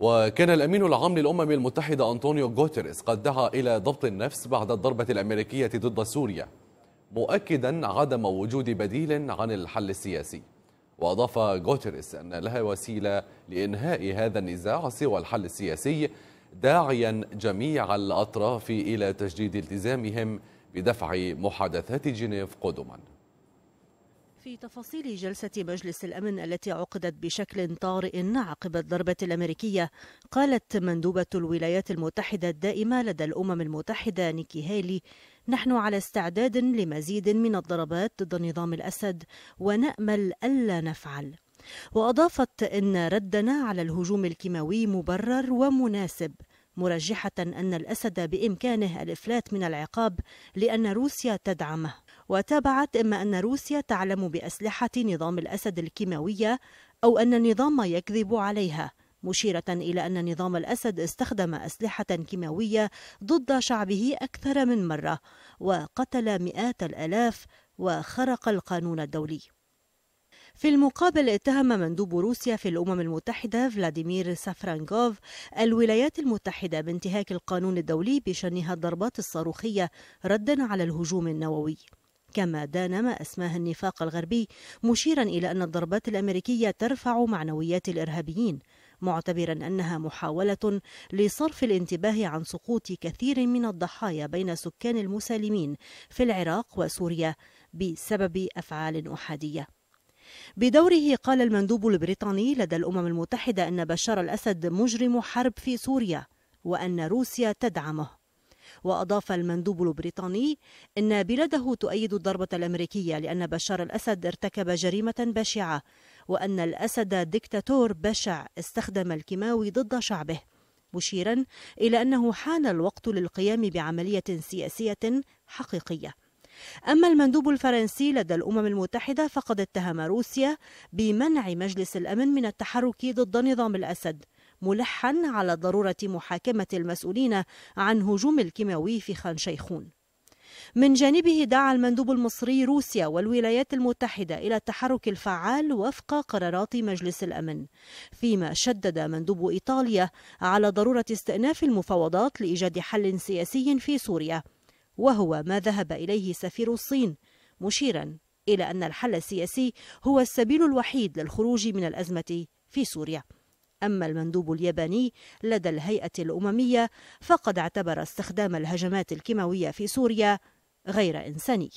وكان الأمين العام للأمم المتحدة أنطونيو غوتيريس قد دعا إلى ضبط النفس بعد الضربة الأمريكية ضد سوريا مؤكدا عدم وجود بديل عن الحل السياسي وأضاف غوتيريس أن لها وسيلة لإنهاء هذا النزاع سوى الحل السياسي داعيا جميع الأطراف إلى تجديد التزامهم بدفع محادثات جنيف قدما في تفاصيل جلسة مجلس الأمن التي عقدت بشكل طارئ عقب الضربة الأمريكية قالت مندوبة الولايات المتحدة الدائمة لدى الأمم المتحدة نيكي هيلي نحن على استعداد لمزيد من الضربات ضد نظام الأسد ونأمل ألا نفعل وأضافت إن ردنا على الهجوم الكيماوي مبرر ومناسب مرجحة أن الأسد بإمكانه الإفلات من العقاب لأن روسيا تدعمه وتابعت إما أن روسيا تعلم بأسلحة نظام الأسد الكيماوية أو أن النظام يكذب عليها مشيرة إلى أن نظام الأسد استخدم أسلحة كيماوية ضد شعبه أكثر من مرة وقتل مئات الآلاف وخرق القانون الدولي في المقابل اتهم مندوب روسيا في الأمم المتحدة فلاديمير سافرانكوف الولايات المتحدة بانتهاك القانون الدولي بشنها الضربات الصاروخية ردا على الهجوم النووي كما دان ما أسماه النفاق الغربي مشيرا إلى أن الضربات الأمريكية ترفع معنويات الإرهابيين معتبرا أنها محاولة لصرف الانتباه عن سقوط كثير من الضحايا بين سكان المسالمين في العراق وسوريا بسبب أفعال أحادية بدوره قال المندوب البريطاني لدى الأمم المتحدة أن بشار الأسد مجرم حرب في سوريا وأن روسيا تدعمه وأضاف المندوب البريطاني أن بلاده تؤيد الضربة الأمريكية لأن بشار الأسد ارتكب جريمة بشعة وأن الأسد ديكتاتور بشع استخدم الكيماوي ضد شعبه مشيرا إلى أنه حان الوقت للقيام بعملية سياسية حقيقية أما المندوب الفرنسي لدى الأمم المتحدة فقد اتهم روسيا بمنع مجلس الأمن من التحرك ضد نظام الأسد ملحا على ضرورة محاكمة المسؤولين عن هجوم الكيماوي في خان شيخون من جانبه دعا المندوب المصري روسيا والولايات المتحدة إلى التحرك الفعال وفق قرارات مجلس الأمن فيما شدد مندوب إيطاليا على ضرورة استئناف المفاوضات لإيجاد حل سياسي في سوريا وهو ما ذهب إليه سفير الصين مشيرا إلى أن الحل السياسي هو السبيل الوحيد للخروج من الأزمة في سوريا أما المندوب الياباني لدى الهيئة الأممية فقد اعتبر استخدام الهجمات الكيماوية في سوريا غير إنساني